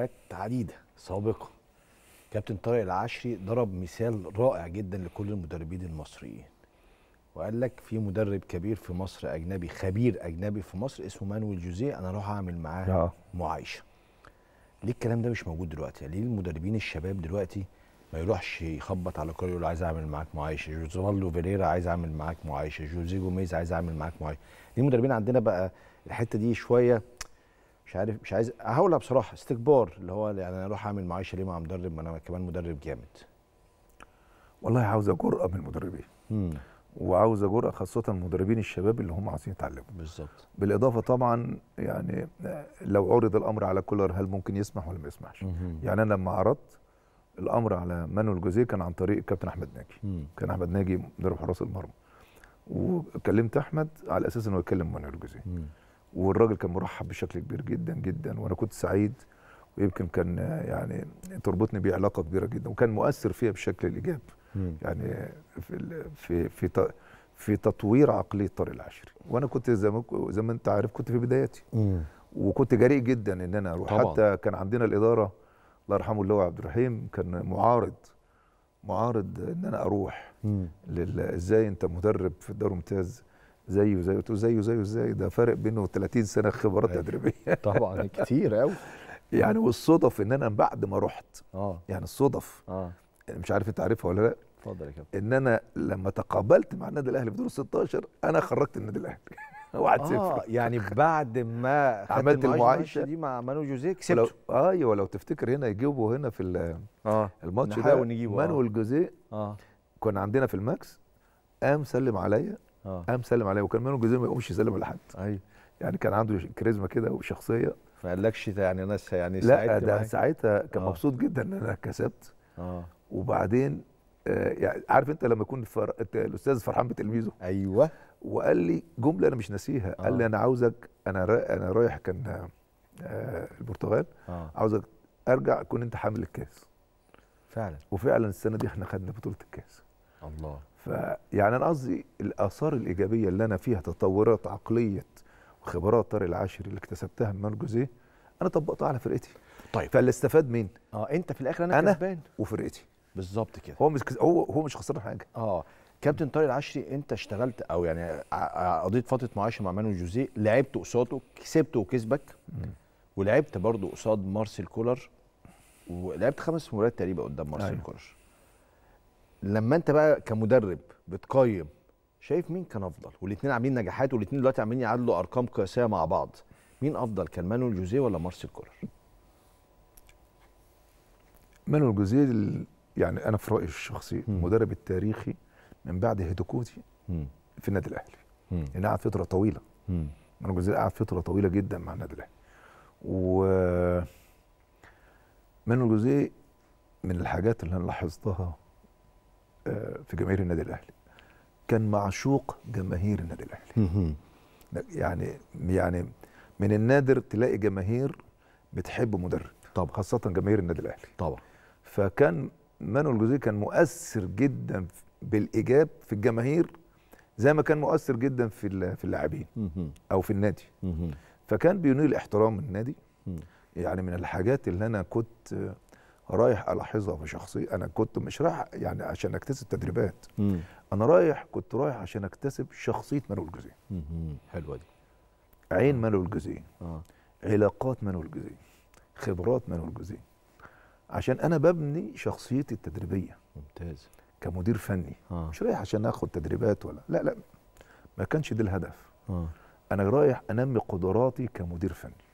مباريات عديده سابقه كابتن طارق العشري ضرب مثال رائع جدا لكل المدربين المصريين وقال لك في مدرب كبير في مصر اجنبي خبير اجنبي في مصر اسمه مانويل جوزيه انا اروح اعمل معاه آه. معايشه ليه الكلام ده مش موجود دلوقتي يعني ليه المدربين الشباب دلوقتي ما يروحش يخبط على كوره يقول عايز اعمل معاك معايشه جوزوالدو فيريرا عايز اعمل معاك معايشه جوزيه جوميز عايز اعمل معاك معايشه ليه المدربين عندنا بقى الحته دي شويه مش عارف مش عايز هقولها بصراحه استكبار اللي هو يعني انا اروح اعمل معايشه ليه مع مدرب ما انا كمان مدرب جامد والله عاوزه جرأه من المدربين وعاوزه جرأه خاصه المدربين الشباب اللي هم عايزين يتعلموا بالظبط بالاضافه طبعا يعني لو عرض الامر على كولر هل ممكن يسمح ولا ما يسمحش يعني انا لما عرضت الامر على مانويل جوزيه كان عن طريق الكابتن احمد ناجي مم. كان احمد ناجي مدرب حراس المرمى وكلمت احمد على اساس انه يكلم مانويل جوزيه والراجل كان مرحب بشكل كبير جدا جدا وانا كنت سعيد ويمكن كان يعني تربطني بيه علاقه كبيره جدا وكان مؤثر فيها بشكل الايجاب يعني في في في في تطوير عقليه طارق العشري وانا كنت زي ما زي ما انت عارف كنت في بداياتي وكنت جريء جدا ان انا اروح حتى كان عندنا الاداره الله يرحمه اللي هو عبد الرحيم كان معارض معارض ان انا اروح ازاي انت مدرب في الدوري الممتاز زيه زيه قلت له زيه زيه ازاي ده فارق بينه 30 سنه خبرات تدريبيه طبعا كتير قوي يعني والصدف ان انا بعد ما رحت اه يعني الصدف اه يعني مش عارف انت عارفها ولا لا اتفضل يا كابتن ان انا لما تقابلت مع النادي الاهلي في دور 16 انا خرجت النادي الاهلي واحد آه آه يعني بعد ما عملت المعايشه دي مع مانو جوزيه كسبته ايوه لو تفتكر هنا يجيبوا هنا في اه الماتش ده نحاول نجيبه مانو آه. جوزيه اه كنا عندنا في الماكس قام سلم عليا اه قام سلم عليا وكان منهم جزء ما يقومش يسلم على حد ايوه يعني كان عنده كاريزما كده وشخصيه ما قالكش يعني انا يعني لا ده ساعتها كان آه. مبسوط جدا ان انا كسبت اه وبعدين آه، يعني عارف انت لما يكون فر... الاستاذ فرحان بتلميذه ايوه وقال لي جمله انا مش ناسيها آه. قال لي آه. انا عاوزك انا را... انا رايح كان آه البرتغال آه. عاوزك ارجع كون انت حامل الكاس فعلا وفعلا السنه دي احنا خدنا بطوله الكاس الله فيعني انا قصدي الاثار الايجابيه اللي انا فيها تطورات عقليه وخبرات طارق العاشر اللي اكتسبتها من جوزيه انا طبقتها على فرقتي طيب فاللي استفاد مين اه انت في الاخر انا, أنا كسبان وفرقتي بالظبط كده هو مش هو هو مش خسران حاجه اه كابتن طارق العشري انت اشتغلت او يعني قضيت فتره معاشه مع مانو جوزيه لعبت قصاده كسبته وكسبك ولعبت برضه قصاد مارسيل كولر ولعبت خمس مباريات تقريبا قدام مارسيل أيوه. كولر لما انت بقى كمدرب بتقيم شايف مين كان افضل والاثنين عاملين نجاحات والاثنين دلوقتي عاملين يعادلوا ارقام قياسيه مع بعض مين افضل كان مانويل جوزيه ولا مارسيل كولر مانويل جوزيه يعني انا في رايي الشخصي المدرب التاريخي من بعد هيدوكوتي في النادي الاهلي لان يعني قعد فتره طويله مانويل جوزيه قعد فتره طويله جدا مع النادي الاهلي و مانويل جوزيه من الحاجات اللي انا لاحظتها آه، في جماهير النادي الاهلي كان معشوق جماهير النادي الاهلي يعني يعني من النادر تلاقي جماهير بتحب مدرب طبعا خاصه جماهير النادي الاهلي طبعا فكان مانويل جوزيه كان مؤثر جدا بالايجاب في الجماهير زي ما كان مؤثر جدا في في اللاعبين او في النادي فكان بينيل احترام النادي يعني من الحاجات اللي انا كنت رايح ألاحظها في شخصي أنا كنت مش رايح يعني عشان أكتسب تدريبات مم. أنا رايح كنت رايح عشان أكتسب شخصية منو الجزيري حلوة دي عين آه. منو الجزيري آه. علاقات منو الجزيري خبرات منو الجزيري عشان أنا ببني شخصيتي التدريبية ممتاز كمدير فني آه. مش رايح عشان اخد تدريبات ولا لا لا ما كانش ده الهدف آه. انا رايح انمي قدراتي كمدير فني